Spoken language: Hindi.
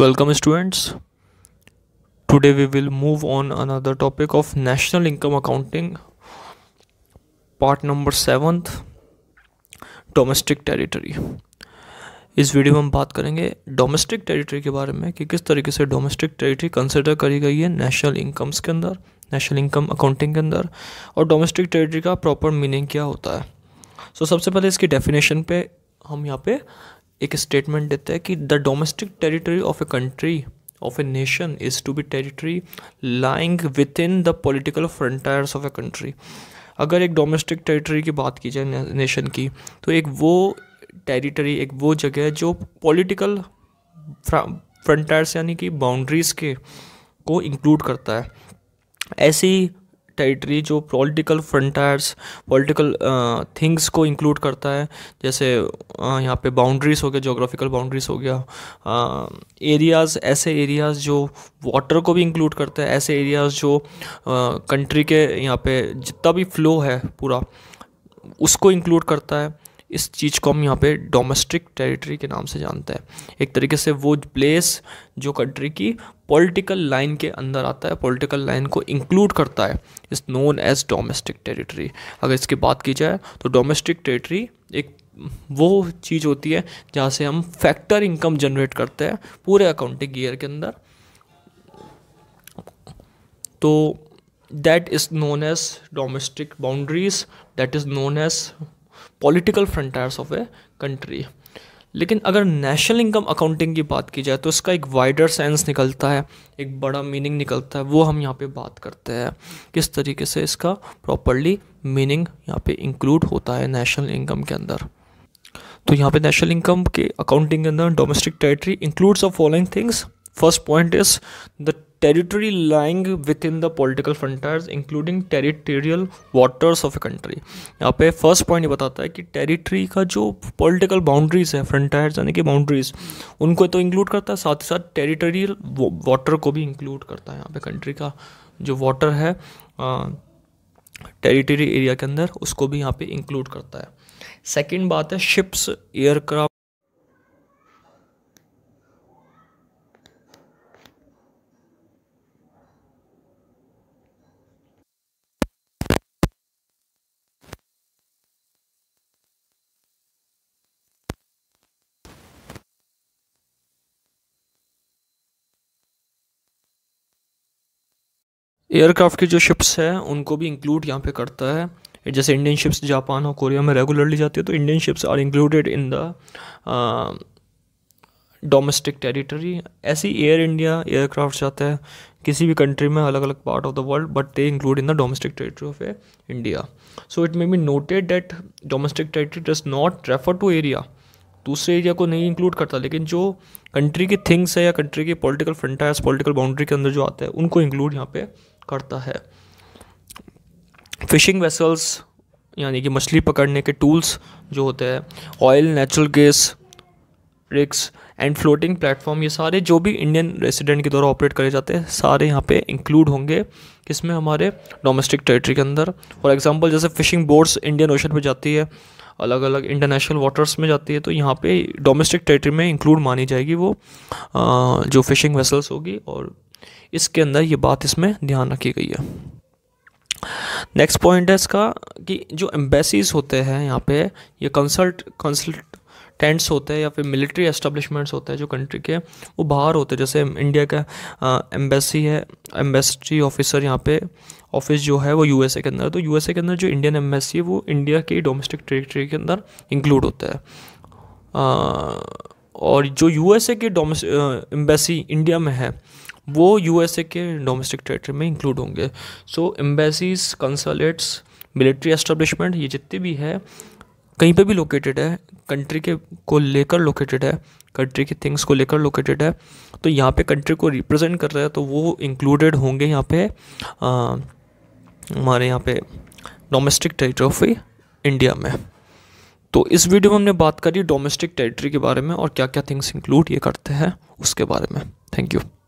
welcome students today we will move on another topic of national income accounting part number seventh domestic territory इस वीडियो में हम बात करेंगे डोमेस्टिक टेरिटरी के बारे में कि किस तरीके से डोमेस्टिक टेरिटरी कंसिडर करी गई है नेशनल इनकम्स के अंदर नेशनल इनकम अकाउंटिंग के अंदर और डोमेस्टिक टेरिटरी का प्रॉपर मीनिंग क्या होता है सो so, सबसे पहले इसकी डेफिनेशन पे हम यहाँ पे एक स्टेटमेंट देता है कि the domestic territory of a country of a nation is to be territory lying within the political frontiers of a country अगर एक डोमेस्टिक टेरिटरी की बात की जाए नेशन की तो एक वो टेरिटरी एक वो जगह है जो पॉलिटिकल फ्रंटायर्स यानी कि बाउंड्रीज़ के को इंक्लूड करता है ऐसी टेरिटरी जो पॉलिटिकल फ्रंटायर्स पॉलिटिकल थिंग्स को इंक्लूड करता है जैसे यहाँ पे बाउंड्रीज़ हो गया जोग्राफिकल बाउंड्रीज़ हो गया एरियाज़ ऐसे एरियाज़ जो वाटर को भी इंक्लूड करता है ऐसे एरियाज़ जो कंट्री के यहाँ पे जितना भी फ्लो है पूरा उसको इंक्लूड करता है इस चीज़ को हम यहाँ पे डोमेस्टिक टेरिटरी के नाम से जानते हैं एक तरीके से वो प्लेस जो कंट्री की पॉलिटिकल लाइन के अंदर आता है पॉलिटिकल लाइन को इंक्लूड करता है इस नोन एज डोमेस्टिक टेरिटरी अगर इसकी बात की जाए तो डोमेस्टिक टेरिटरी एक वो चीज़ होती है जहाँ से हम फैक्टर इनकम जनरेट करते हैं पूरे अकाउंटिंग ईयर के अंदर तो that is known as domestic boundaries that is known as political frontiers of a country लेकिन अगर नेशनल इनकम अकाउंटिंग की बात की जाए तो इसका एक वाइडर सेंस निकलता है एक बड़ा मीनिंग निकलता है वो हम यहाँ पे बात करते हैं किस तरीके से इसका प्रॉपरली मीनिंग यहाँ पे इंक्लूड होता है नेशनल इनकम के अंदर तो यहाँ पे नेशनल इनकम के अकाउंटिंग के अंदर domestic territory includes of following things first point is the lying within the political frontiers including territorial waters of a country यहाँ पे फर्स्ट पॉइंट ये बताता है कि टेरिटरी का जो पोलिटिकल बाउंड्रीज है फ्रंटायर्स यानी कि बाउंड्रीज उनको तो इंक्लूड करता है साथ ही साथ टेरिटोरियल वाटर को भी इंक्लूड करता है यहाँ पे कंट्री का जो वाटर है टेरिटरी एरिया के अंदर उसको भी यहाँ पे इंक्लूड करता है सेकेंड बात है शिप्स एयरक्राफ्ट एयरक्राफ्ट की जो शिप्स हैं उनको भी इंक्लूड यहाँ पे करता है जैसे इंडियन शिप्स जापान और कोरिया में रेगुलरली जाती है तो Indian ships are included in the domestic territory ऐसी एयर इंडिया एयरक्राफ्ट जाते हैं किसी भी कंट्री में अलग अलग part of the world but they include in the domestic territory of a India so it may be noted that domestic territory does not refer to area दूसरे एरिया को नहीं इंक्लूड करता लेकिन जो कंट्री की थिंग्स है या कंट्री की पॉलिटिकल फ्रंटायर्स पॉलिटिकल बाउंड्री के अंदर जो आता है उनको इंक्लूड यहाँ पे करता है फिशिंग वेसल्स यानी कि मछली पकड़ने के टूल्स जो होते हैं oil natural gas rigs and floating platform ये सारे जो भी इंडियन रेसिडेंट के द्वारा ऑपरेट करे जाते हैं सारे यहाँ पे इंक्लूड होंगे किसमें हमारे डोमेस्टिक टेरिटरी के अंदर फॉर एग्जांपल जैसे फिशिंग बोट्स इंडियन ओशन में जाती है अलग अलग इंटरनेशनल वाटर्स में जाती है तो यहाँ पे डोमेस्टिक टेरिटरी में इंक्लूड मानी जाएगी वो जो फिशिंग वेसल्स होगी और इसके अंदर ये बात इसमें ध्यान रखी गई है नेक्स्ट पॉइंट है इसका कि जो एम्बेसीज होते हैं यहाँ पे ये कंसल्ट कंसल्ट टेंट्स होते हैं या फिर मिलिट्री एस्टेब्लिशमेंट्स होते हैं जो कंट्री के वो बाहर होते हैं जैसे इंडिया का एम्बेसी है एम्बेसी ऑफिसर यहाँ पे ऑफिस जो है वो यूएसए के अंदर तो यूएसए के अंदर जो इंडियन एम्बेसी है वो इंडिया की डोमेस्टिक टेरिटरी के अंदर इंक्लूड होता है और जो यूएसए के डोमेस एम्बेसी इंडिया में है वो यू के डोमेस्टिक टेरेटरी में इंक्लूड होंगे so embassies consulates military establishment ये जितने भी है कहीं पे भी लोकेटेड है कंट्री के को लेकर लोकेटेड है कंट्री की थिंग्स को लेकर लोकेटेड है तो यहाँ पे कंट्री को रिप्रेजेंट कर रहा है तो वो इंक्लूडेड होंगे यहाँ पे हमारे यहाँ पे डोमेस्टिक टेरिटरी ऑफ इंडिया में तो इस वीडियो में हमने बात करी डोमेस्टिक टेरिटरी के बारे में और क्या क्या थिंग्स इंक्लूड ये करते हैं उसके बारे में थैंक यू